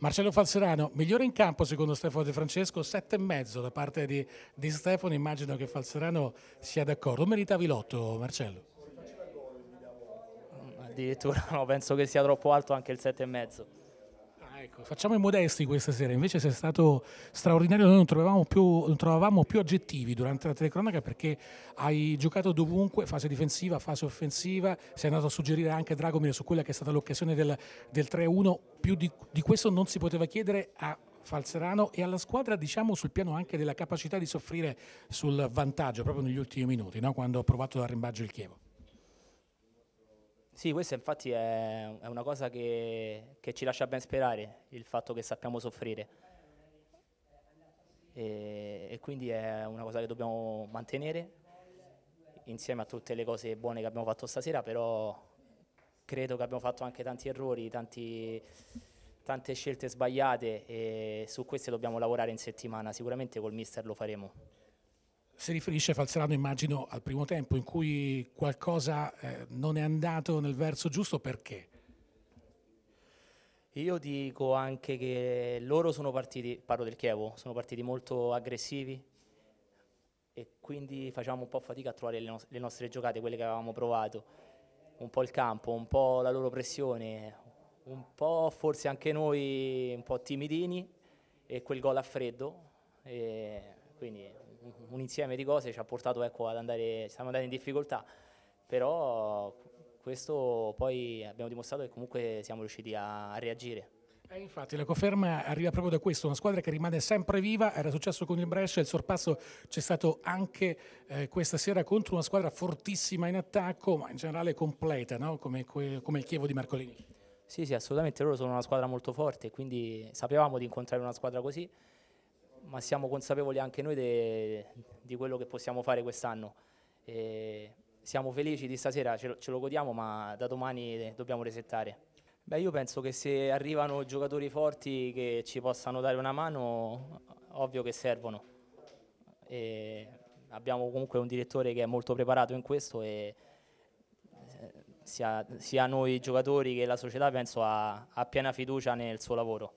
Marcello Falserano, migliore in campo secondo Stefano De Francesco, 7,5 da parte di, di, Stefano, immagino che Falserano sia d'accordo. Meritavi l'otto Marcello? Mm, addirittura no, penso che sia troppo alto anche il 7,5. Ah, ecco, facciamo i modesti questa sera, invece sei stato straordinario, noi non trovavamo più, non trovavamo più aggettivi durante la telecronaca perché hai giocato dovunque, fase difensiva, fase offensiva, sei andato a suggerire anche Dragomir su quella che è stata l'occasione del, del 3-1 più di, di questo non si poteva chiedere a Falzerano e alla squadra diciamo sul piano anche della capacità di soffrire sul vantaggio proprio negli ultimi minuti no? quando ha provato rimbaggio il Chievo. Sì, questa infatti è, una cosa che, che, ci lascia ben sperare, il fatto che sappiamo soffrire. E, e, quindi è una cosa che dobbiamo mantenere insieme a tutte le cose buone che abbiamo fatto stasera, però credo che abbiamo fatto anche tanti errori, tanti, tante scelte sbagliate e su queste dobbiamo lavorare in settimana, sicuramente col mister lo faremo. Si riferisce Falzerano immagino al primo tempo in cui qualcosa eh, non è andato nel verso giusto perché? Io dico anche che loro sono partiti, parlo del Chievo, sono partiti molto aggressivi e quindi facciamo un po' fatica a trovare le, no le nostre giocate, quelle che avevamo provato un po' il campo, un po' la loro pressione, un po' forse anche noi un po' timidini e quel gol a freddo. quindi un insieme di cose ci ha portato ecco, ad andare, siamo andati in difficoltà, però questo poi abbiamo dimostrato che comunque siamo riusciti a reagire. Eh, infatti la conferma arriva proprio da questo, una squadra che rimane sempre viva, era successo con il Brescia, il sorpasso c'è stato anche eh, questa sera contro una squadra fortissima in attacco, ma in generale completa, no? come, come, il Chievo di Marcolini. Sì, sì, assolutamente, loro sono una squadra molto forte, quindi sapevamo di incontrare una squadra così, ma siamo consapevoli anche noi di quello che possiamo fare quest'anno. E siamo felici di stasera, ce lo, ce lo godiamo, ma da domani dobbiamo resettare. Beh, io penso che se arrivano giocatori forti che ci possano dare una mano, ovvio che servono. E abbiamo comunque un direttore che è molto preparato in questo e eh, sia, sia noi giocatori che la società penso ha, ha piena fiducia nel suo lavoro.